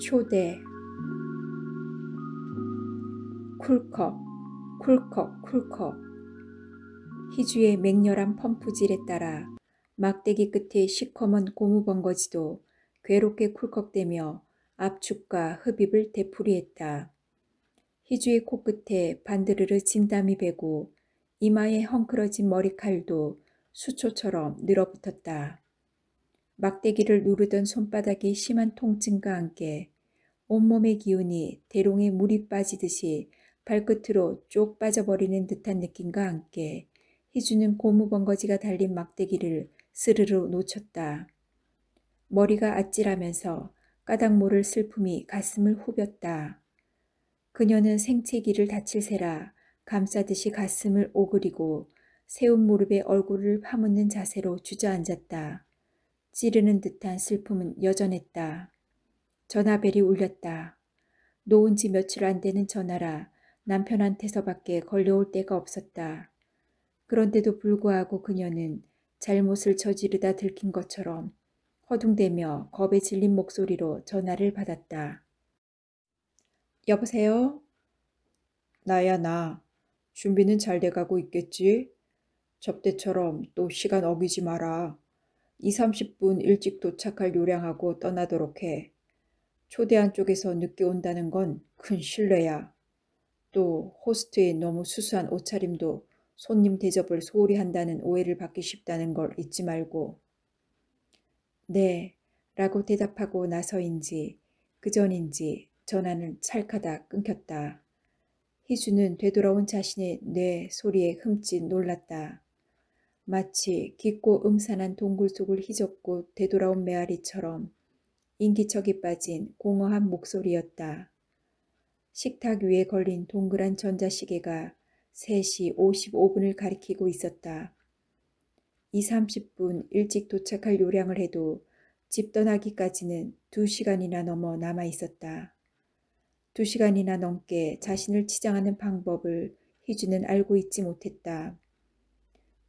초대 쿨컥 쿨컥 쿨컥 희주의 맹렬한 펌프질에 따라 막대기 끝에 시커먼 고무번거지도 괴롭게 쿨컥대며 압축과 흡입을 되풀이했다. 희주의 코끝에 반드르르 진땀이 배고 이마에 헝클어진 머리칼도 수초처럼 늘어붙었다. 막대기를 누르던 손바닥이 심한 통증과 함께 온몸의 기운이 대롱에 물이 빠지듯이 발끝으로 쪽 빠져버리는 듯한 느낌과 함께 희주는 고무 번거지가 달린 막대기를 스르르 놓쳤다. 머리가 아찔하면서 까닭 모를 슬픔이 가슴을 후볐다. 그녀는 생채기를 다칠 새라 감싸듯이 가슴을 오그리고 세운 무릎에 얼굴을 파묻는 자세로 주저앉았다. 찌르는 듯한 슬픔은 여전했다. 전화벨이 울렸다. 놓은 지 며칠 안 되는 전화라 남편한테서밖에 걸려올 데가 없었다. 그런데도 불구하고 그녀는 잘못을 저지르다 들킨 것처럼 허둥대며 겁에 질린 목소리로 전화를 받았다. 여보세요? 나야 나. 준비는 잘 돼가고 있겠지? 접대처럼 또 시간 어기지 마라. 2, 30분 일찍 도착할 요량하고 떠나도록 해. 초대한 쪽에서 늦게 온다는 건 큰 신뢰야. 또 호스트의 너무 수수한 옷차림도 손님 대접을 소홀히 한다는 오해를 받기 쉽다는 걸 잊지 말고. 네, 라고 대답하고 나서인지 그전인지 전화는 찰카다 끊겼다. 희수는 되돌아온 자신의 뇌 소리에 흠칫 놀랐다. 마치 깊고 음산한 동굴 속을 휘젓고 되돌아온 메아리처럼 인기척이 빠진 공허한 목소리였다. 식탁 위에 걸린 동그란 전자시계가 3시 55분을 가리키고 있었다. 2, 30분 일찍 도착할 요량을 해도 집 떠나기까지는 2시간이나 넘어 남아 있었다. 2시간이나 넘게 자신을 치장하는 방법을 희주는 알고 있지 못했다.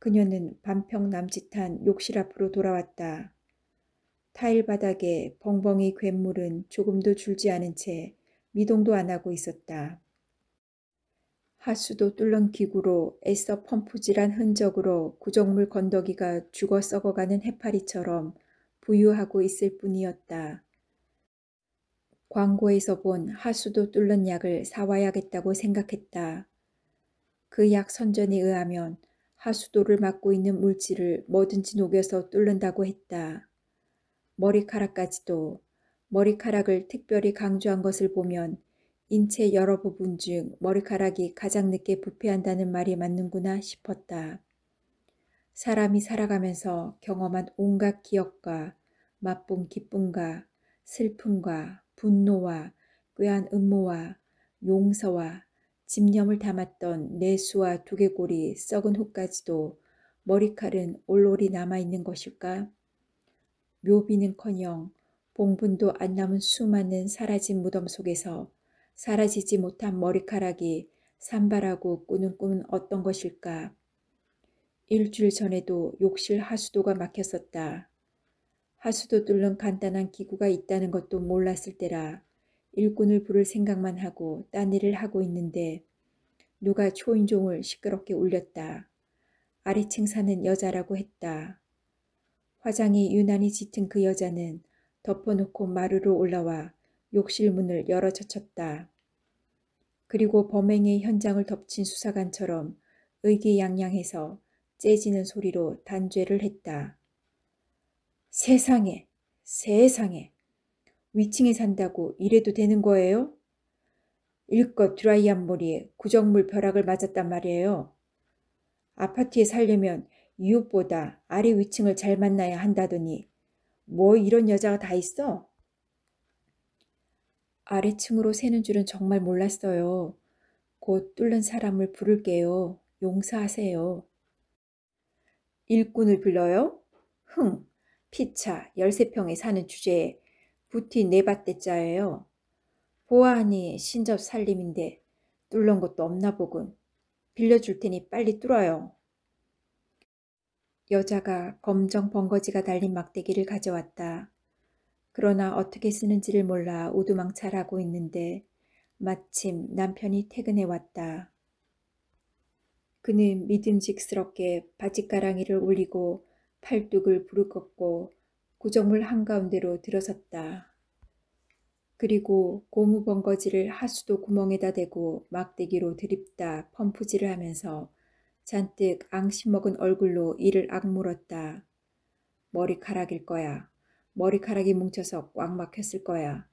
그녀는 반평 남짓한 욕실 앞으로 돌아왔다. 타일 바닥에 벙벙이 괴물은 조금도 줄지 않은 채 미동도 안 하고 있었다. 하수도 뚫는 기구로 애써 펌프질한 흔적으로 구정물 건더기가 죽어 썩어가는 해파리처럼 부유하고 있을 뿐이었다. 광고에서 본 하수도 뚫는 약을 사와야겠다고 생각했다. 그 약 선전에 의하면 하수도를 막고 있는 물질을 뭐든지 녹여서 뚫는다고 했다. 머리카락까지도 머리카락을 특별히 강조한 것을 보면 인체 여러 부분 중 머리카락이 가장 늦게 부패한다는 말이 맞는구나 싶었다. 사람이 살아가면서 경험한 온갖 기억과 맛본 기쁨과 슬픔과 분노와 꾀한 음모와 용서와 집념을 담았던 내수와 두개골이 썩은 후까지도 머리칼은 올올이 남아있는 것일까? 묘비는커녕 봉분도 안 남은 수많은 사라진 무덤 속에서 사라지지 못한 머리카락이 산발하고 꾸는 꿈은 어떤 것일까? 일주일 전에도 욕실 하수도가 막혔었다. 하수도 뚫는 간단한 기구가 있다는 것도 몰랐을 때라 일꾼을 부를 생각만 하고 딴 일을 하고 있는데 누가 초인종을 시끄럽게 울렸다. 아래층 사는 여자라고 했다. 화장이 유난히 짙은 그 여자는 덮어놓고 마루로 올라와 욕실 문을 열어젖혔다. 그리고 범행의 현장을 덮친 수사관처럼 의기양양해서 째지는 소리로 단죄를 했다. 세상에, 세상에, 위층에 산다고 이래도 되는 거예요? 일껏 드라이한 머리에 구정물 벼락을 맞았단 말이에요. 아파트에 살려면 이웃보다 아래 위층을 잘 만나야 한다더니 뭐 이런 여자가 다 있어? 아래층으로 새는 줄은 정말 몰랐어요. 곧 뚫는 사람을 부를게요. 용서하세요. 일꾼을 불러요? 흥, 피차 13평에 사는 주제에 부티 네바떼자예요. 보아하니 신접 살림인데 뚫는 것도 없나 보군. 빌려줄 테니 빨리 뚫어요. 여자가 검정 번거지가 달린 막대기를 가져왔다. 그러나 어떻게 쓰는지를 몰라 오두망찰하고 있는데 마침 남편이 퇴근해 왔다. 그는 믿음직스럽게 바짓가랑이를 올리고 팔뚝을 부르짖고 구정물 한가운데로 들어섰다. 그리고 고무 번거지를 하수도 구멍에다 대고 막대기로 드립다 펌프질을 하면서 잔뜩 앙심 먹은 얼굴로 이를 악물었다. 머리카락일 거야. 머리카락이 뭉쳐서 꽉 막혔을 거야.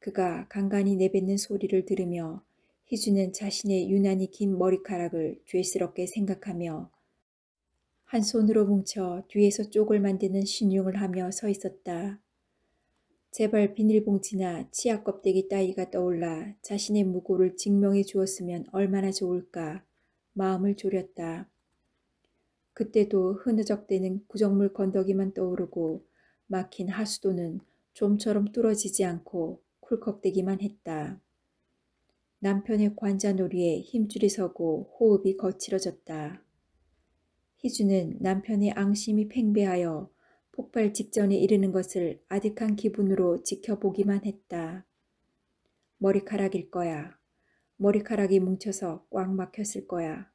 그가 간간히 내뱉는 소리를 들으며 희주는 자신의 유난히 긴 머리카락을 죄스럽게 생각하며 한 손으로 뭉쳐 뒤에서 쪽을 만드는 신용을 하며 서 있었다. 제발 비닐봉지나 치약 껍데기 따위가 떠올라 자신의 무고를 증명해 주었으면 얼마나 좋을까 마음을 졸였다. 그때도 흐느적대는 구정물 건더기만 떠오르고 막힌 하수도는 좀처럼 뚫어지지 않고 쿨컥대기만 했다. 남편의 관자놀이에 힘줄이 서고 호흡이 거칠어졌다. 희주는 남편의 앙심이 팽배하여 폭발 직전에 이르는 것을 아득한 기분으로 지켜보기만 했다. 머리카락일 거야. 머리카락이 뭉쳐서 꽉 막혔을 거야.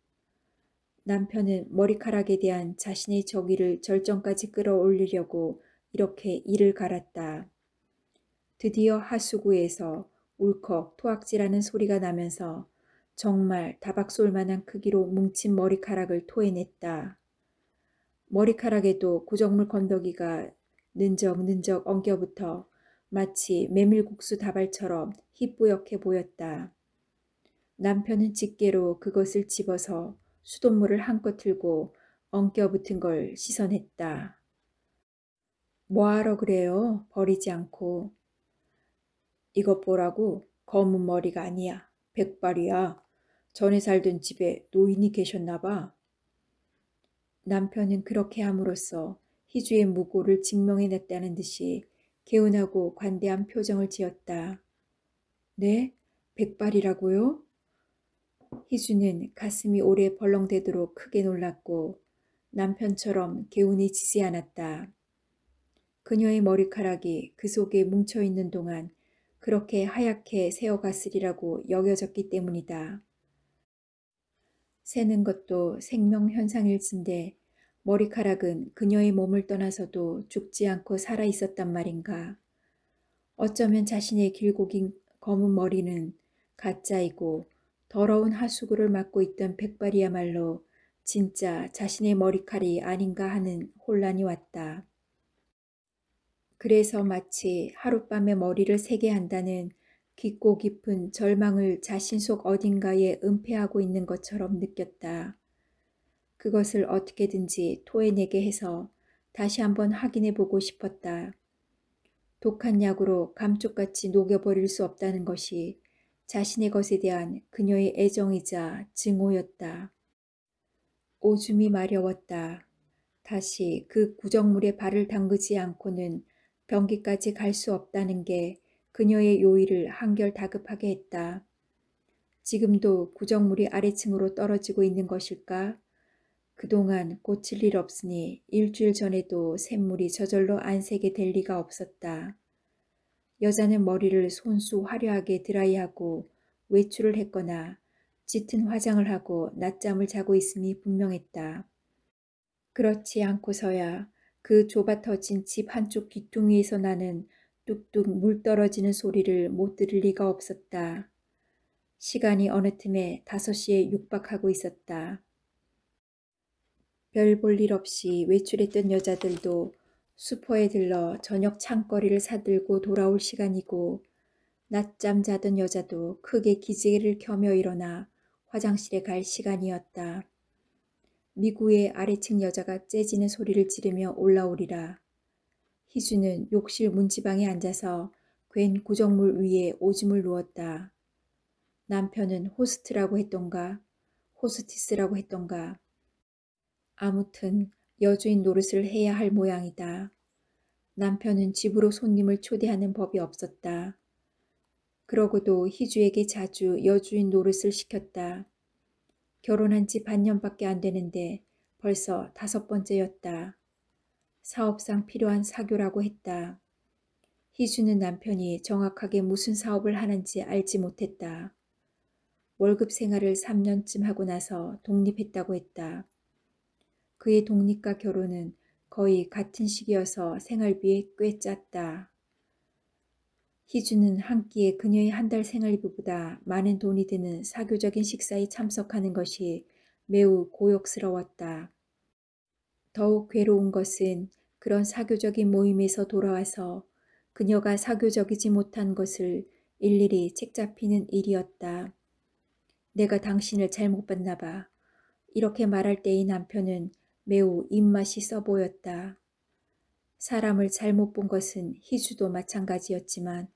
남편은 머리카락에 대한 자신의 적의를 절정까지 끌어올리려고 이렇게 이를 갈았다. 드디어 하수구에서 울컥 토악질하는 소리가 나면서 정말 다박 쏠 만한 크기로 뭉친 머리카락을 토해냈다. 머리카락에도 고정물 건더기가 는적는적 엉겨붙어 마치 메밀국수 다발처럼 희뿌옇게 보였다. 남편은 집게로 그것을 집어서 수돗물을 한껏 틀고 엉겨붙은 걸 씻어냈다. 뭐하러 그래요? 버리지 않고. 이것 보라고 검은 머리가 아니야. 백발이야. 전에 살던 집에 노인이 계셨나 봐. 남편은 그렇게 함으로써 희주의 무고를 증명해냈다는 듯이 개운하고 관대한 표정을 지었다. 네? 백발이라고요? 희주는 가슴이 오래 벌렁대도록 크게 놀랐고 남편처럼 개운히 지지 않았다. 그녀의 머리카락이 그 속에 뭉쳐있는 동안 그렇게 하얗게 새어갔으리라고 여겨졌기 때문이다. 새는 것도 생명현상일진데 머리카락은 그녀의 몸을 떠나서도 죽지 않고 살아 있었단 말인가. 어쩌면 자신의 길고 긴 검은 머리는 가짜이고 더러운 하수구를 맡고 있던 백발이야말로 진짜 자신의 머리칼이 아닌가 하는 혼란이 왔다. 그래서 마치 하룻밤에 머리를 세게 한다는 깊고 깊은 절망을 자신 속 어딘가에 은폐하고 있는 것처럼 느꼈다. 그것을 어떻게든지 토해내게 해서 다시 한번 확인해 보고 싶었다. 독한 약으로 감쪽같이 녹여버릴 수 없다는 것이 자신의 것에 대한 그녀의 애정이자 증오였다. 오줌이 마려웠다. 다시 그 구정물에 발을 담그지 않고는 변기까지 갈 수 없다는 게 그녀의 요일을 한결 다급하게 했다. 지금도 구정물이 아래층으로 떨어지고 있는 것일까? 그동안 고칠 일 없으니 일주일 전에도 샘물이 저절로 안색이될 리가 없었다. 여자는 머리를 손수 화려하게 드라이하고 외출을 했거나 짙은 화장을 하고 낮잠을 자고 있음이 분명했다. 그렇지 않고서야 그 좁아터진 집 한쪽 귀퉁이에서 나는 뚝뚝 물 떨어지는 소리를 못 들을 리가 없었다. 시간이 어느 틈에 5시에 육박하고 있었다. 별 볼 일 없이 외출했던 여자들도 수퍼에 들러 저녁 창거리를 사들고 돌아올 시간이고 낮잠 자던 여자도 크게 기지개를 켜며 일어나 화장실에 갈 시간이었다. 미구의 아래층 여자가 째지는 소리를 지르며 올라오리라. 희수는 욕실 문지방에 앉아서 괜 고정물 위에 오줌을 누웠다. 남편은 호스트라고 했던가 호스티스라고 했던가 아무튼 여주인 노릇을 해야 할 모양이다. 남편은 집으로 손님을 초대하는 법이 없었다. 그러고도 희주에게 자주 여주인 노릇을 시켰다. 결혼한 지 반년밖에 안 되는데 벌써 다섯 번째였다. 사업상 필요한 사교라고 했다. 희수는 남편이 정확하게 무슨 사업을 하는지 알지 못했다. 월급 생활을 3년쯤 하고 나서 독립했다고 했다. 그의 독립과 결혼은 거의 같은 시기여서 생활비에 꽤 짰다. 희주는 한 끼에 그녀의 한 달 생활비보다 많은 돈이 드는 사교적인 식사에 참석하는 것이 매우 고욕스러웠다 더욱 괴로운 것은 그런 사교적인 모임에서 돌아와서 그녀가 사교적이지 못한 것을 일일이 책잡히는 일이었다. 내가 당신을 잘못 봤나 봐. 이렇게 말할 때 이 남편은 매우 입맛이 써 보였다. 사람을 잘못 본 것은 희주도 마찬가지였지만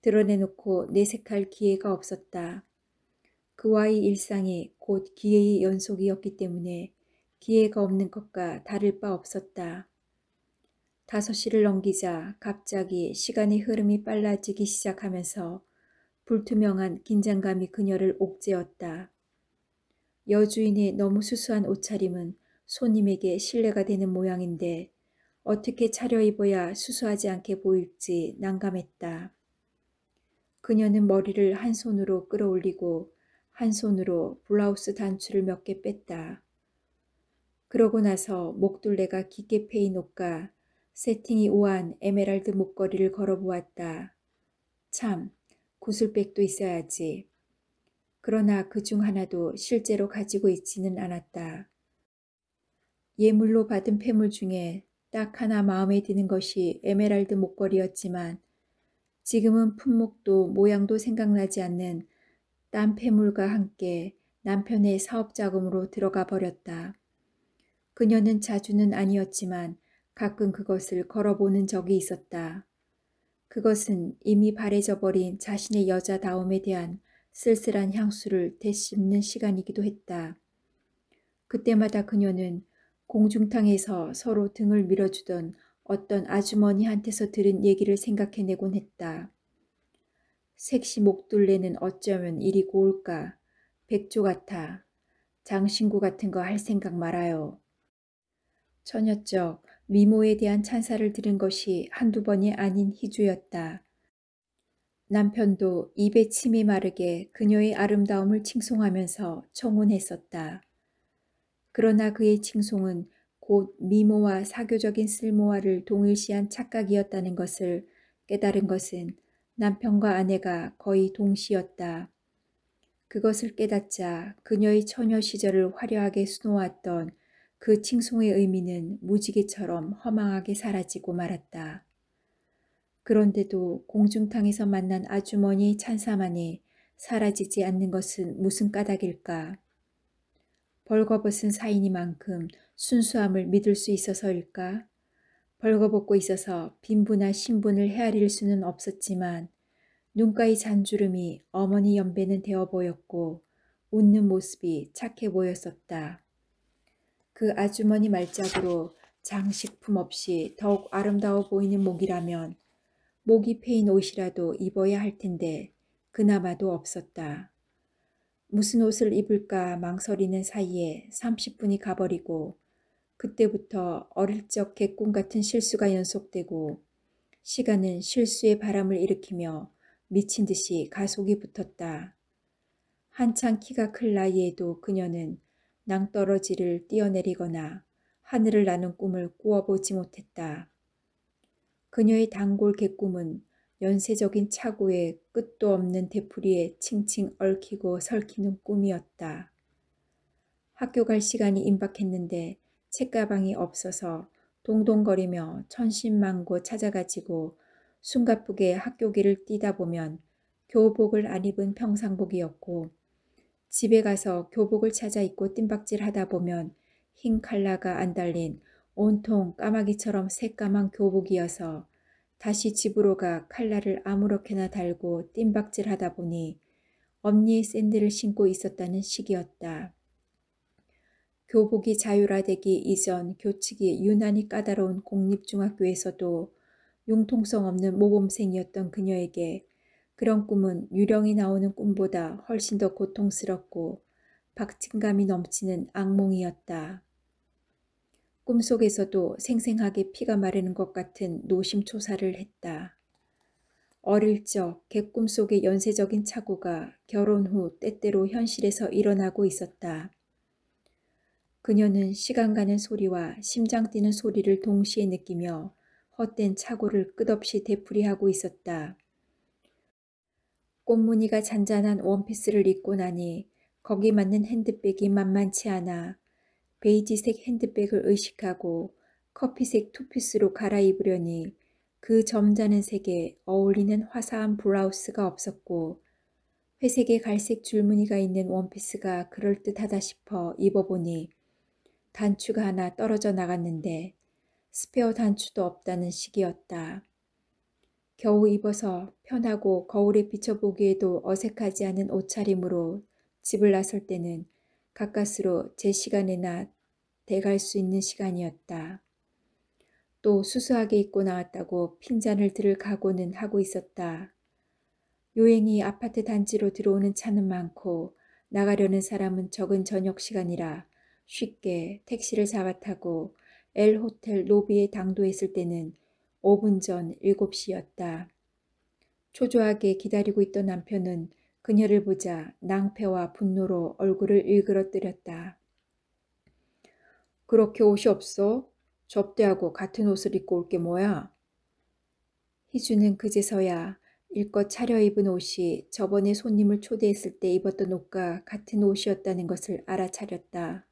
드러내놓고 내색할 기회가 없었다. 그와의 일상이 곧 기회의 연속이었기 때문에 기회가 없는 것과 다를 바 없었다. 5시를 넘기자 갑자기 시간의 흐름이 빨라지기 시작하면서 불투명한 긴장감이 그녀를 옥죄었다. 여주인의 너무 수수한 옷차림은 손님에게 신뢰가 되는 모양인데 어떻게 차려입어야 수수하지 않게 보일지 난감했다. 그녀는 머리를 한 손으로 끌어올리고 한 손으로 블라우스 단추를 몇 개 뺐다. 그러고 나서 목둘레가 깊게 패인 옷과 세팅이 오한 에메랄드 목걸이를 걸어보았다. 참, 구슬백도 있어야지. 그러나 그 중 하나도 실제로 가지고 있지는 않았다. 예물로 받은 폐물 중에 딱 하나 마음에 드는 것이 에메랄드 목걸이였지만 지금은 품목도 모양도 생각나지 않는 딴 폐물과 함께 남편의 사업 자금으로 들어가 버렸다. 그녀는 자주는 아니었지만 가끔 그것을 걸어보는 적이 있었다. 그것은 이미 바래져버린 자신의 여자다움에 대한 쓸쓸한 향수를 되씹는 시간이기도 했다. 그때마다 그녀는 공중탕에서 서로 등을 밀어주던 어떤 아주머니한테서 들은 얘기를 생각해내곤 했다. 색시 목둘레는 어쩌면 이리 고울까. 백조 같아. 장신구 같은 거 할 생각 말아요. 처녀적 미모에 대한 찬사를 들은 것이 한두 번이 아닌 희주였다. 남편도 입에 침이 마르게 그녀의 아름다움을 칭송하면서 청혼했었다. 그러나 그의 칭송은 곧 미모와 사교적인 쓸모와를 동일시한 착각이었다는 것을 깨달은 것은 남편과 아내가 거의 동시였다. 그것을 깨닫자 그녀의 처녀 시절을 화려하게 수놓았던 그 칭송의 의미는 무지개처럼 허망하게 사라지고 말았다. 그런데도 공중탕에서 만난 아주머니 찬사만이 사라지지 않는 것은 무슨 까닭일까? 벌거벗은 사인이만큼 순수함을 믿을 수 있어서일까? 벌거벗고 있어서 빈부나 신분을 헤아릴 수는 없었지만 눈가의 잔주름이 어머니 연배는 되어 보였고 웃는 모습이 착해 보였었다. 그 아주머니 말짝으로 장식품 없이 더욱 아름다워 보이는 목이라면 목이 패인 옷이라도 입어야 할 텐데 그나마도 없었다. 무슨 옷을 입을까 망설이는 사이에 30분이 가버리고 그때부터 어릴 적 개꿈 같은 실수가 연속되고 시간은 실수의 바람을 일으키며 미친 듯이 가속이 붙었다. 한창 키가 클 나이에도 그녀는 낭떠러지를 뛰어내리거나 하늘을 나는 꿈을 꾸어보지 못했다. 그녀의 단골 개꿈은 연쇄적인 차고에 끝도 없는 대풀이에 칭칭 얽히고 설키는 꿈이었다. 학교 갈 시간이 임박했는데 책가방이 없어서 동동거리며 천신망고 찾아가지고 숨가쁘게 학교길을 뛰다 보면 교복을 안 입은 평상복이었고 집에 가서 교복을 찾아 입고 뜀박질 하다 보면 흰 칼라가 안 달린 온통 까마귀처럼 새까만 교복이어서 다시 집으로 가 칼라를 아무렇게나 달고 뜀박질 하다 보니 엄니 의 샌들을 신고 있었다는 식이었다 교복이 자율화되기 이전 교칙이 유난히 까다로운 공립중학교에서도 융통성 없는 모범생이었던 그녀에게 그런 꿈은 유령이 나오는 꿈보다 훨씬 더 고통스럽고 박진감이 넘치는 악몽이었다. 꿈속에서도 생생하게 피가 마르는 것 같은 노심초사를 했다. 어릴 적 개꿈 속의 연쇄적인 착오가 결혼 후 때때로 현실에서 일어나고 있었다. 그녀는 시간 가는 소리와 심장 뛰는 소리를 동시에 느끼며 헛된 착오를 끝없이 되풀이하고 있었다. 꽃무늬가 잔잔한 원피스를 입고 나니 거기 맞는 핸드백이 만만치 않아 베이지색 핸드백을 의식하고 커피색 투피스로 갈아입으려니 그 점잖은 색에 어울리는 화사한 블라우스가 없었고 회색에 갈색 줄무늬가 있는 원피스가 그럴듯하다 싶어 입어보니 단추가 하나 떨어져 나갔는데 스페어 단추도 없다는 식이었다. 겨우 입어서 편하고 거울에 비춰보기에도 어색하지 않은 옷차림으로 집을 나설 때는 가까스로 제 시간에나 대갈 수 있는 시간이었다. 또 수수하게 입고 나왔다고 핀잔을 들을 각오는 하고 있었다. 요행이 아파트 단지로 들어오는 차는 많고 나가려는 사람은 적은 저녁 시간이라 쉽게 택시를 잡아타고 엘 호텔 로비에 당도했을 때는 5분 전 7시였다. 초조하게 기다리고 있던 남편은 그녀를 보자 낭패와 분노로 얼굴을 일그러뜨렸다. 그렇게 옷이 없어? 접대하고 같은 옷을 입고 올 게 뭐야? 희주는 그제서야 일껏 차려입은 옷이 저번에 손님을 초대했을 때 입었던 옷과 같은 옷이었다는 것을 알아차렸다.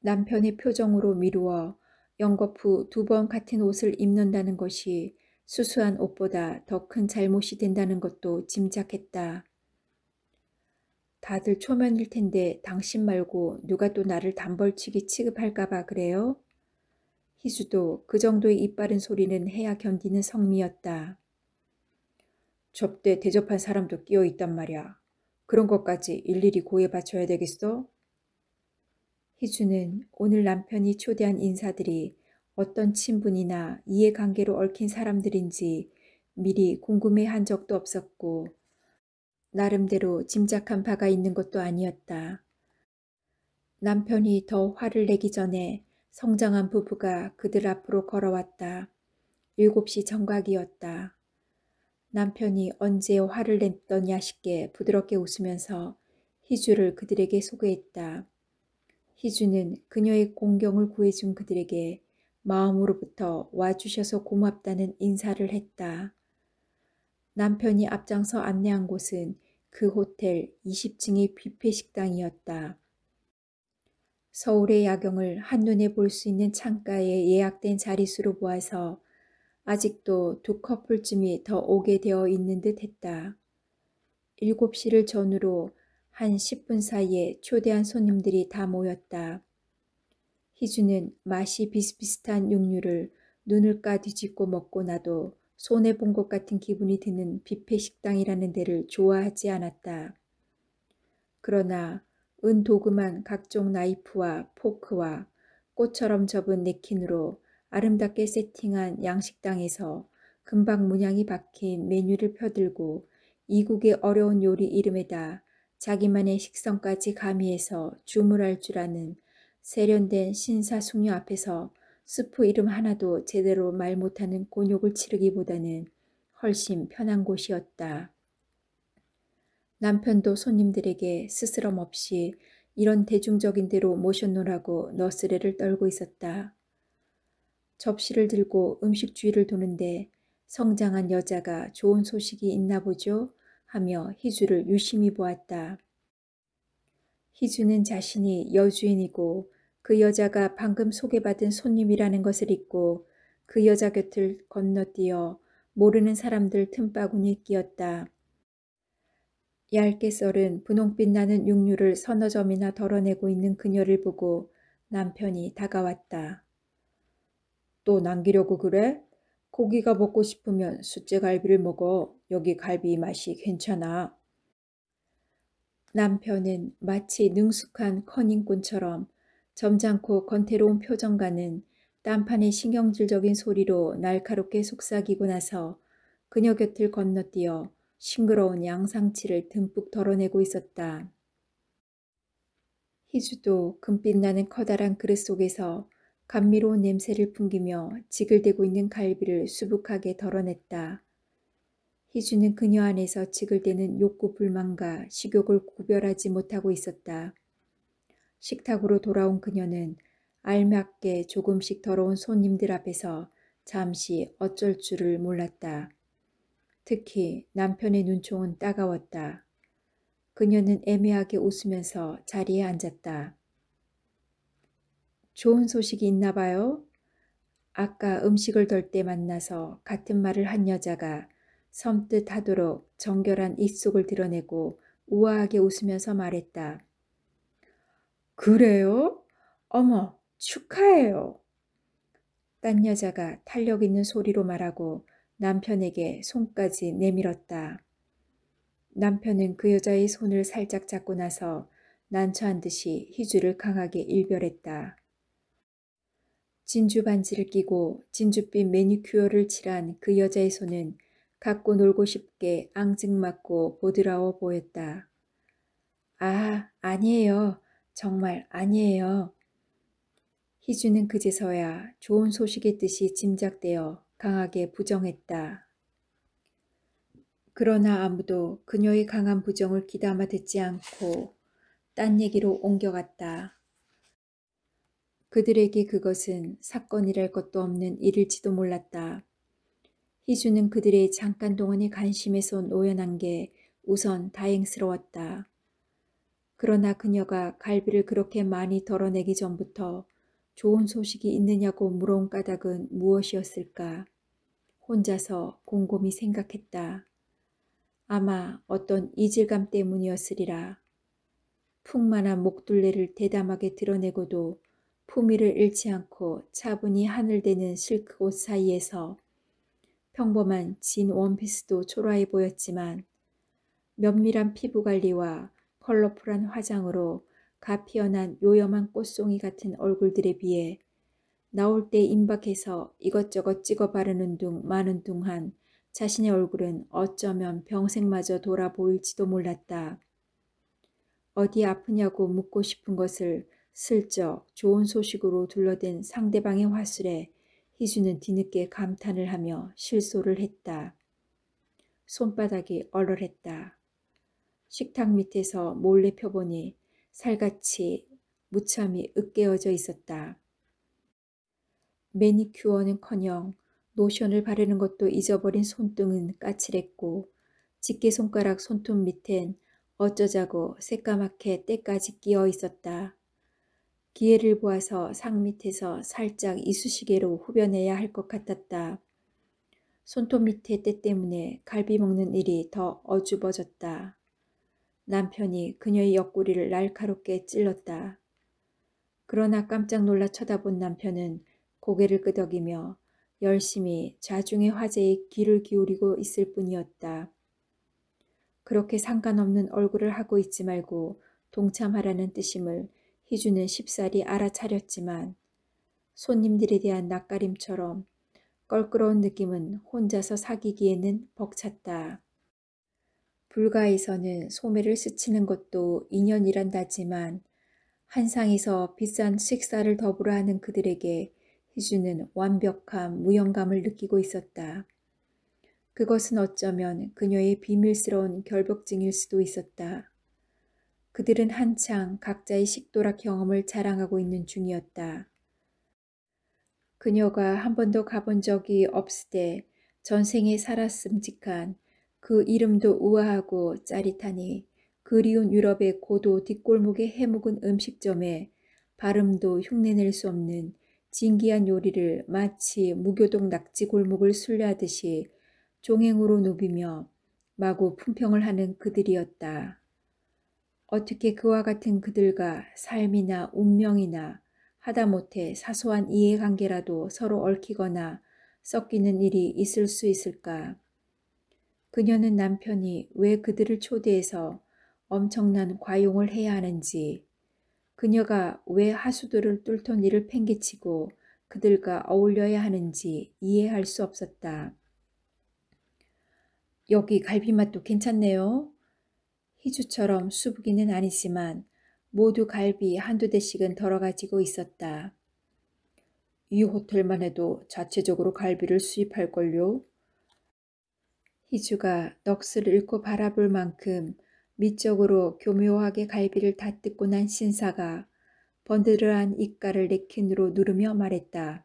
남편의 표정으로 미루어 영거푸두번 같은 옷을 입는다는 것이 수수한 옷보다 더 큰 잘못이 된다는 것도 짐작했다. 다들 초면일 텐데 당신 말고 누가 또 나를 단벌치기 취급할까봐 그래요? 희수도 그 정도의 이빠른 소리는 해야 견디는 성미였다. 접대 대접한 사람도 끼어 있단 말이야. 그런 것까지 일일이 고해 바쳐야 되겠어? 희주는 오늘 남편이 초대한 인사들이 어떤 친분이나 이해관계로 얽힌 사람들인지 미리 궁금해한 적도 없었고 나름대로 짐작한 바가 있는 것도 아니었다. 남편이 더 화를 내기 전에 성장한 부부가 그들 앞으로 걸어왔다. 7시 정각이었다. 남편이 언제 화를 냈더냐 싶게 부드럽게 웃으면서 희주를 그들에게 소개했다. 희주는 그녀의 공경을 구해준 그들에게 마음으로부터 와주셔서 고맙다는 인사를 했다. 남편이 앞장서 안내한 곳은 그 호텔 20층의 뷔페 식당이었다. 서울의 야경을 한눈에 볼 수 있는 창가에 예약된 자리수로 보아서 아직도 두 커플쯤이 더 오게 되어 있는 듯 했다. 7시를 전후로 한 10분 사이에 초대한 손님들이 다 모였다. 희주는 맛이 비슷비슷한 육류를 눈을 까 뒤집고 먹고 나도 손해본 것 같은 기분이 드는 뷔페 식당이라는 데를 좋아하지 않았다. 그러나 은도그만 각종 나이프와 포크와 꽃처럼 접은 네킨으로 아름답게 세팅한 양식당에서 금방 문양이 박힌 메뉴를 펴들고 이국의 어려운 요리 이름에다 자기만의 식성까지 가미해서 주물할 줄 아는 세련된 신사숙녀 앞에서 스프 이름 하나도 제대로 말 못하는 곤욕을 치르기보다는 훨씬 편한 곳이었다. 남편도 손님들에게 스스럼 없이 이런 대중적인 대로 모셨노라고 너스레를 떨고 있었다. 접시를 들고 음식 주위를 도는데 성장한 여자가 좋은 소식이 있나 보죠 하며 희주를 유심히 보았다. 희주는 자신이 여주인이고 그 여자가 방금 소개받은 손님이라는 것을 잊고 그 여자 곁을 건너뛰어 모르는 사람들 틈바구니 에 끼었다. 얇게 썰은 분홍빛 나는 육류를 서너 점이나 덜어내고 있는 그녀를 보고 남편이 다가왔다. 또 남기려고 그래? 고기가 먹고 싶으면 숯제갈비를 먹어. 여기 갈비 맛이 괜찮아. 남편은 마치 능숙한 커닝꾼처럼 점잖고 건태로운 표정과는 딴판의 신경질적인 소리로 날카롭게 속삭이고 나서 그녀 곁을 건너뛰어 싱그러운 양상치를 듬뿍 덜어내고 있었다. 희주도 금빛 나는 커다란 그릇 속에서 감미로운 냄새를 풍기며 지글대고 있는 갈비를 수북하게 덜어냈다. 희주는 그녀 안에서 지글대는 욕구 불만과 식욕을 구별하지 못하고 있었다. 식탁으로 돌아온 그녀는 알맞게 조금씩 더러운 손님들 앞에서 잠시 어쩔 줄을 몰랐다. 특히 남편의 눈총은 따가웠다. 그녀는 애매하게 웃으면서 자리에 앉았다. 좋은 소식이 있나 봐요? 아까 음식을 덜 때 만나서 같은 말을 한 여자가 섬뜩하도록 정결한 입속을 드러내고 우아하게 웃으면서 말했다. 그래요? 어머, 축하해요. 딴 여자가 탄력 있는 소리로 말하고 남편에게 손까지 내밀었다. 남편은 그 여자의 손을 살짝 잡고 나서 난처한 듯이 희주를 강하게 일별했다. 진주 반지를 끼고 진주빛 매니큐어를 칠한 그 여자의 손은 갖고 놀고 싶게 앙증맞고 보드라워 보였다. 아, 아니에요. 정말 아니에요. 희주는 그제서야 좋은 소식의 뜻이 짐작되어 강하게 부정했다. 그러나 아무도 그녀의 강한 부정을 귀담아 듣지 않고 딴 얘기로 옮겨갔다. 그들에게 그것은 사건이랄 것도 없는 일일지도 몰랐다. 희주는 그들의 잠깐 동안의 관심에서 온 오연한 게 우선 다행스러웠다. 그러나 그녀가 갈비를 그렇게 많이 덜어내기 전부터 좋은 소식이 있느냐고 물어온 까닭은 무엇이었을까? 혼자서 곰곰이 생각했다. 아마 어떤 이질감 때문이었으리라. 풍만한 목둘레를 대담하게 드러내고도 품위를 잃지 않고 차분히 하늘대는 실크옷 사이에서 평범한 진 원피스도 초라해 보였지만 면밀한 피부관리와 컬러풀한 화장으로 가 피어난 요염한 꽃송이 같은 얼굴들에 비해 나올 때 임박해서 이것저것 찍어 바르는 둥 마는 둥한 자신의 얼굴은 어쩌면 병생마저 돌아 보일지도 몰랐다. 어디 아프냐고 묻고 싶은 것을 슬쩍 좋은 소식으로 둘러댄 상대방의 화술에 희수는 뒤늦게 감탄을 하며 실소를 했다. 손바닥이 얼얼했다. 식탁 밑에서 몰래 펴보니 살같이 무참히 으깨어져 있었다. 매니큐어는커녕 로션을 바르는 것도 잊어버린 손등은 까칠했고 집게손가락 손톱 밑엔 어쩌자고 새까맣게 때까지 끼어 있었다. 기회를 보아서 상 밑에서 살짝 이쑤시개로 후벼내야 할 것 같았다. 손톱 밑에 때 때문에 갈비 먹는 일이 더 어주버졌다. 남편이 그녀의 옆구리를 날카롭게 찔렀다. 그러나 깜짝 놀라 쳐다본 남편은 고개를 끄덕이며 열심히 자중의 화제에 귀를 기울이고 있을 뿐이었다. 그렇게 상관없는 얼굴을 하고 있지 말고 동참하라는 뜻임을 희주는 쉽사리 알아차렸지만 손님들에 대한 낯가림처럼 껄끄러운 느낌은 혼자서 사귀기에는 벅찼다. 불가에서는 소매를 스치는 것도 인연이란다지만 한상에서 비싼 식사를 더불어 하는 그들에게 희주는 완벽한 무용감을 느끼고 있었다. 그것은 어쩌면 그녀의 비밀스러운 결벽증일 수도 있었다. 그들은 한창 각자의 식도락 경험을 자랑하고 있는 중이었다. 그녀가 한 번도 가본 적이 없으되 전생에 살았음직한 그 이름도 우아하고 짜릿하니 그리운 유럽의 고도 뒷골목에 해묵은 음식점에 발음도 흉내낼 수 없는 진기한 요리를 마치 무교동 낙지 골목을 순례하듯이 종행으로 누비며 마구 품평을 하는 그들이었다. 어떻게 그와 같은 그들과 삶이나 운명이나 하다못해 사소한 이해관계라도 서로 얽히거나 섞이는 일이 있을 수 있을까? 그녀는 남편이 왜 그들을 초대해서 엄청난 과용을 해야 하는지, 그녀가 왜 하수들을 뚫던 일을 팽개치고 그들과 어울려야 하는지 이해할 수 없었다. 여기 갈비맛도 괜찮네요. 희주처럼 수북이는 아니지만 모두 갈비 한두 대씩은 덜어가지고 있었다. 이 호텔만 해도 자체적으로 갈비를 수입할걸요. 희주가 넋을 잃고 바라볼 만큼 미적으로 교묘하게 갈비를 다 뜯고 난 신사가 번드르한 입가를 내킨으로 누르며 말했다.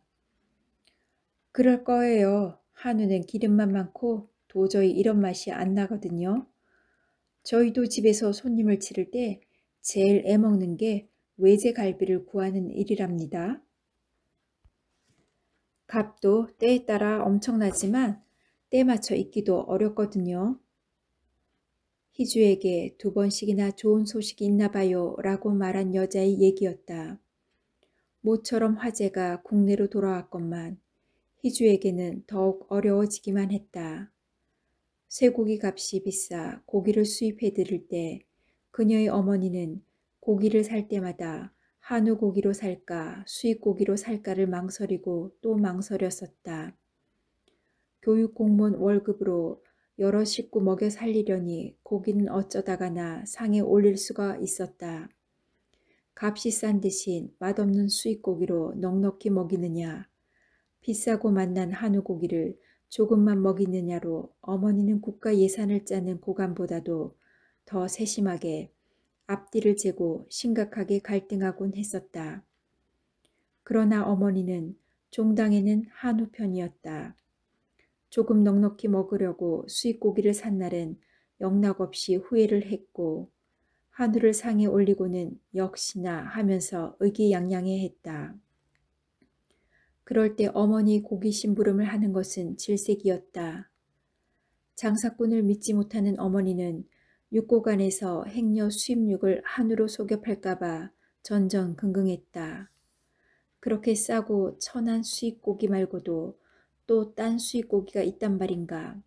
그럴 거예요. 한우는 기름만 많고 도저히 이런 맛이 안 나거든요. 저희도 집에서 손님을 치를 때 제일 애먹는 게 외제 갈비를 구하는 일이랍니다. 값도 때에 따라 엄청나지만 때 맞춰 있기도 어렵거든요. 희주에게 두 번씩이나 좋은 소식이 있나 봐요 라고 말한 여자의 얘기였다. 모처럼 화재가 국내로 돌아왔건만 희주에게는 더욱 어려워지기만 했다. 쇠고기 값이 비싸 고기를 수입해 드릴 때 그녀의 어머니는 고기를 살 때마다 한우 고기로 살까 수입 고기로 살까를 망설이고 또 망설였었다. 교육 공무원 월급으로 여러 식구 먹여 살리려니 고기는 어쩌다가나 상에 올릴 수가 있었다. 값이 싼 대신 맛없는 수입 고기로 넉넉히 먹이느냐. 비싸고 만난 한우 고기를 조금만 먹이느냐로 어머니는 국가 예산을 짜는 고관보다도 더 세심하게 앞뒤를 재고 심각하게 갈등하곤 했었다. 그러나 어머니는 종당에는 한우 편이었다. 조금 넉넉히 먹으려고 수입고기를 산 날은 영락없이 후회를 했고 한우를 상에 올리고는 역시나 하면서 의기양양해 했다. 그럴 때 어머니 고기 심부름을 하는 것은 질색이었다. 장사꾼을 믿지 못하는 어머니는 육고간에서 행여 수입육을 한우로 속여 팔까봐 전전긍긍했다. 그렇게 싸고 천한 수입고기 말고도 또 딴 수입고기가 있단 말인가.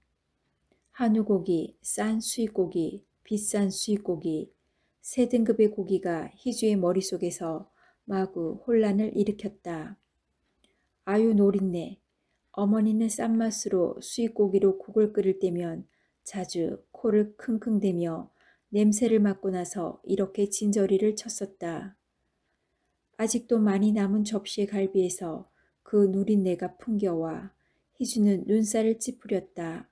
한우고기, 싼 수입고기, 비싼 수입고기, 세 등급의 고기가 희주의 머릿속에서 마구 혼란을 일으켰다. 아유 노린네. 어머니는 쌈맛으로 수입고기로 국을 끓일 때면 자주 코를 킁킁대며 냄새를 맡고 나서 이렇게 진저리를 쳤었다. 아직도 많이 남은 접시의 갈비에서 그 누린내가 풍겨와 희주는 눈살을 찌푸렸다.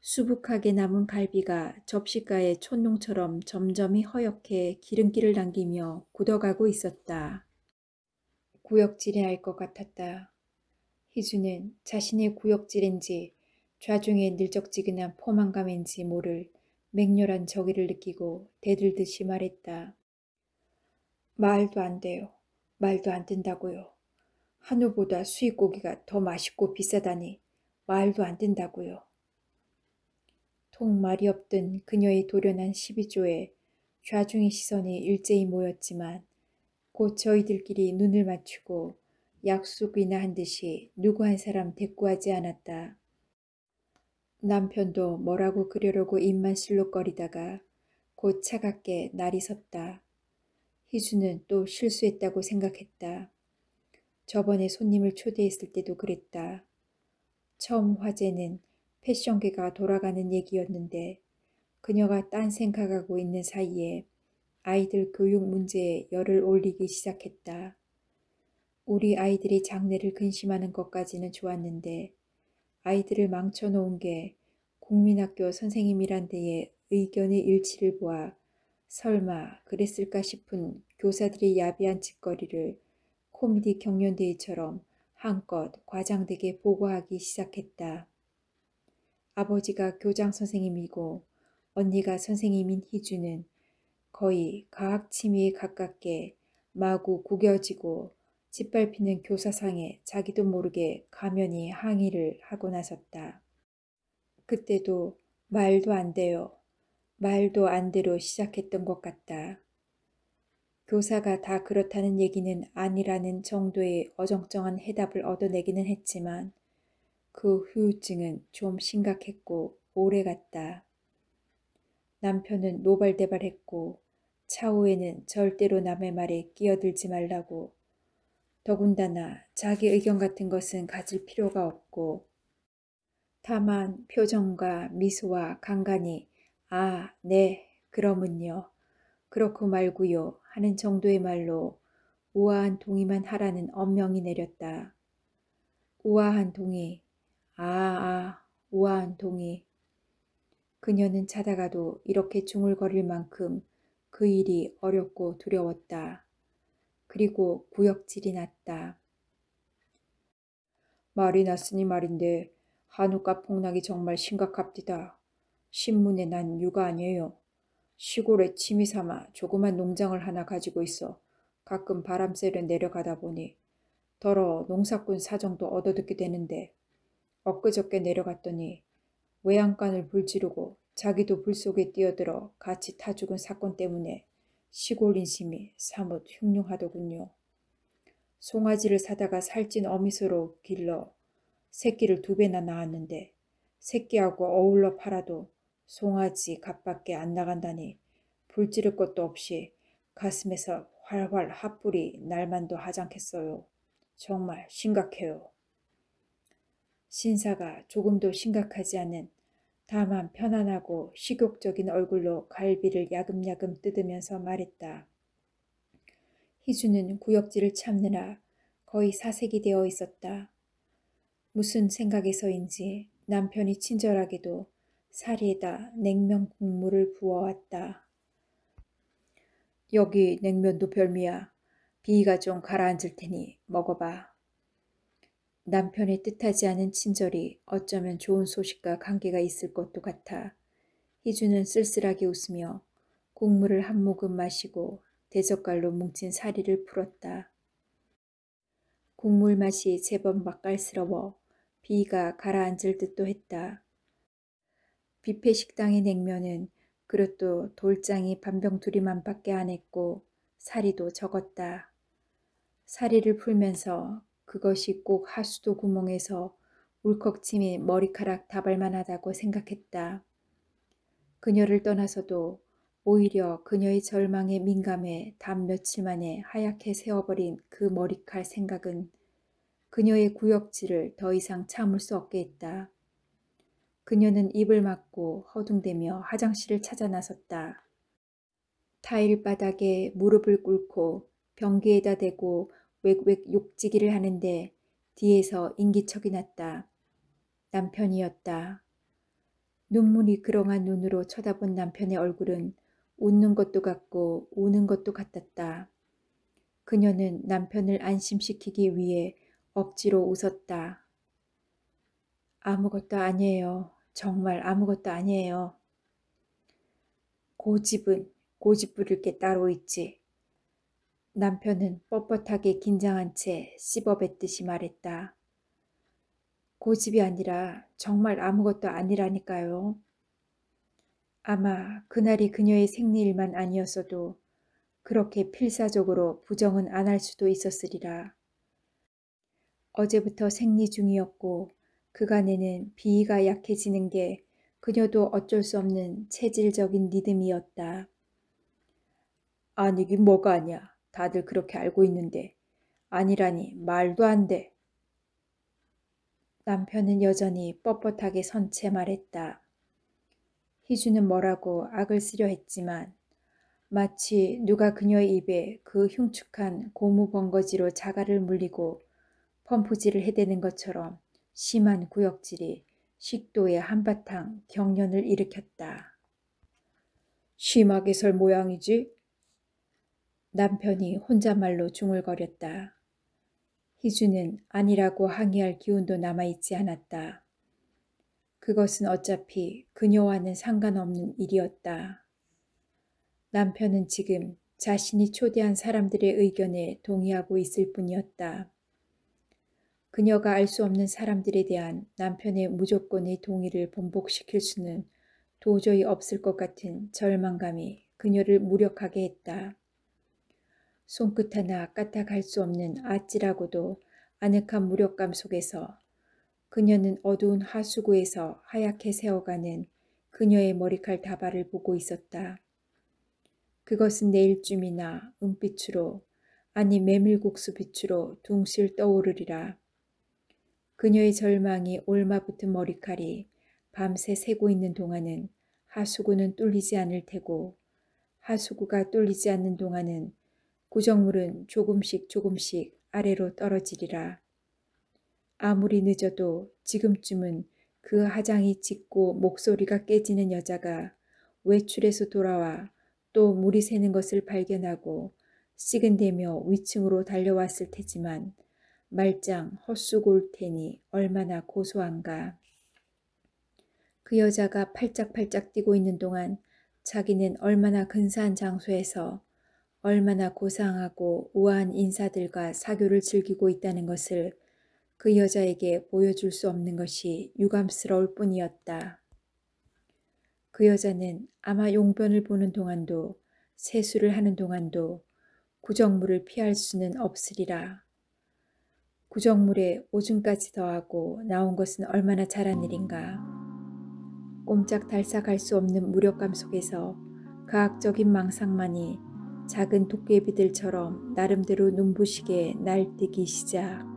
수북하게 남은 갈비가 접시가의 촛농처럼 점점이 허옇게 기름기를 남기며 굳어가고 있었다. 구역질이 알것 같았다. 희주는 자신의 구역질인지 좌중의 늘적지근한 포만감인지 모를 맹렬한 저기를 느끼고 대들듯이 말했다. 말도 안 돼요. 말도 안 된다고요. 한우보다 수입고기가 더 맛있고 비싸다니 말도 안 된다고요. 통 말이 없던 그녀의 도련한 12조에 좌중의 시선이 일제히 모였지만 곧 저희들끼리 눈을 맞추고 약속이나 한 듯이 누구 한 사람 대꾸하지 않았다. 남편도 뭐라고 그려려고 입만 실룩거리다가 곧 차갑게 날이 섰다. 희주는 또 실수했다고 생각했다. 저번에 손님을 초대했을 때도 그랬다. 처음 화제는 패션계가 돌아가는 얘기였는데 그녀가 딴 생각하고 있는 사이에 아이들 교육 문제에 열을 올리기 시작했다. 우리 아이들이 장래를 근심하는 것까지는 좋았는데 아이들을 망쳐놓은 게 국민학교 선생님이란 데에 의견의 일치를 보아 설마 그랬을까 싶은 교사들의 야비한 짓거리를 코미디 경연대회처럼 한껏 과장되게 보고하기 시작했다. 아버지가 교장 선생님이고 언니가 선생님인 희주는 거의 가학침이 가깝게 마구 구겨지고 짓밟히는 교사상에 자기도 모르게 가면이 항의를 하고 나섰다. 그때도 말도 안 돼요. 말도 안 되로 시작했던 것 같다. 교사가 다 그렇다는 얘기는 아니라는 정도의 어정쩡한 해답을 얻어내기는 했지만 그 후유증은 좀 심각했고 오래 갔다. 남편은 노발대발했고 차후에는 절대로 남의 말에 끼어들지 말라고 더군다나 자기 의견 같은 것은 가질 필요가 없고 다만 표정과 미소와 간간이 아, 네, 그러면요. 그렇고 말고요 하는 정도의 말로 우아한 동의만 하라는 엄명이 내렸다. 우아한 동의, 아, 아, 우아한 동의. 그녀는 자다가도 이렇게 중얼거릴 만큼 그 일이 어렵고 두려웠다. 그리고 구역질이 났다. 말이 났으니 말인데 한우가 폭락이 정말 심각합디다. 신문에 난 유가 아니에요. 시골에 취미 삼아 조그만 농장을 하나 가지고 있어 가끔 바람 쐬러 내려가다 보니 더러 농사꾼 사정도 얻어듣게 되는데 엊그저께 내려갔더니 외양간을 불지르고 자기도 불 속에 뛰어들어 같이 타 죽은 사건 때문에 시골 인심이 사뭇 흉흉하더군요. 송아지를 사다가 살찐 어미소로 길러 새끼를 두 배나 낳았는데 새끼하고 어울러 팔아도 송아지 값밖에 안 나간다니 불지를 것도 없이 가슴에서 활활 핫불이 날만도 하장겠어요. 정말 심각해요. 신사가 조금도 심각하지 않은 다만 편안하고 식욕적인 얼굴로 갈비를 야금야금 뜯으면서 말했다. 희주는 구역질을 참느라 거의 사색이 되어 있었다. 무슨 생각에서인지 남편이 친절하게도 사리에다 냉면 국물을 부어왔다. 여기 냉면도 별미야. 비가좀 가라앉을 테니 먹어봐. 남편의 뜻하지 않은 친절이 어쩌면 좋은 소식과 관계가 있을 것도 같아 희주는 쓸쓸하게 웃으며 국물을 한 모금 마시고 대젓갈로 뭉친 사리를 풀었다. 국물 맛이 제법 맛깔스러워 비가 가라앉을 듯도 했다. 뷔페 식당의 냉면은 그릇도 돌장이 반병 두리만밖에 안 했고 사리도 적었다. 사리를 풀면서 그것이 꼭 하수도 구멍에서 울컥침이 머리카락 다발만하다고 생각했다. 그녀를 떠나서도 오히려 그녀의 절망에 민감해 단 며칠 만에 하얗게 세워버린 그 머리칼 생각은 그녀의 구역질을 더 이상 참을 수 없게 했다. 그녀는 입을 막고 허둥대며 화장실을 찾아 나섰다. 타일 바닥에 무릎을 꿇고 변기에다 대고 웩웩 욕지기를 하는데 뒤에서 인기척이 났다. 남편이었다. 눈물이 그렁한 눈으로 쳐다본 남편의 얼굴은 웃는 것도 같고 우는 것도 같았다. 그녀는 남편을 안심시키기 위해 억지로 웃었다. 아무것도 아니에요. 정말 아무것도 아니에요. 고집은 고집 부릴 게 따로 있지. 남편은 뻣뻣하게 긴장한 채 씹어뱉듯이 말했다. 고집이 아니라 정말 아무것도 아니라니까요. 아마 그날이 그녀의 생리일만 아니었어도 그렇게 필사적으로 부정은 안 할 수도 있었으리라. 어제부터 생리 중이었고 그간에는 비위가 약해지는 게 그녀도 어쩔 수 없는 체질적인 리듬이었다. 아니긴 뭐가 아니야. 다들 그렇게 알고 있는데 아니라니 말도 안 돼. 남편은 여전히 뻣뻣하게 선 채 말했다. 희주는 뭐라고 악을 쓰려 했지만 마치 누가 그녀의 입에 그 흉측한 고무 번거지로 자갈을 물리고 펌프질을 해대는 것처럼 심한 구역질이 식도에 한바탕 경련을 일으켰다. 심하게 설 모양이지? 남편이 혼자말로 중얼거렸다. 희주는 아니라고 항의할 기운도 남아있지 않았다. 그것은 어차피 그녀와는 상관없는 일이었다. 남편은 지금 자신이 초대한 사람들의 의견에 동의하고 있을 뿐이었다. 그녀가 알 수 없는 사람들에 대한 남편의 무조건의 동의를 번복시킬 수는 도저히 없을 것 같은 절망감이 그녀를 무력하게 했다. 손끝 하나 까딱할 수 없는 아찔하고도 아늑한 무력감 속에서 그녀는 어두운 하수구에서 하얗게 새어가는 그녀의 머리칼 다발을 보고 있었다. 그것은 내일쯤이나 은빛으로 아니 메밀국수 빛으로 둥실 떠오르리라. 그녀의 절망이 올마붙은 머리칼이 밤새 새고 있는 동안은 하수구는 뚫리지 않을 테고 하수구가 뚫리지 않는 동안은 구정물은 조금씩 조금씩 아래로 떨어지리라. 아무리 늦어도 지금쯤은 그 하장이 짙고 목소리가 깨지는 여자가 외출에서 돌아와 또 물이 새는 것을 발견하고 시근대며 위층으로 달려왔을 테지만 말짱 헛수고올 테니 얼마나 고소한가. 그 여자가 팔짝팔짝 뛰고 있는 동안 자기는 얼마나 근사한 장소에서 얼마나 고상하고 우아한 인사들과 사교를 즐기고 있다는 것을 그 여자에게 보여줄 수 없는 것이 유감스러울 뿐이었다. 그 여자는 아마 용변을 보는 동안도 세수를 하는 동안도 구정물을 피할 수는 없으리라. 구정물에 오줌까지 더하고 나온 것은 얼마나 잘한 일인가. 꼼짝달싹할 수 없는 무력감 속에서 과학적인 망상만이 작은 도깨비들처럼 나름대로 눈부시게 날뛰기 시작.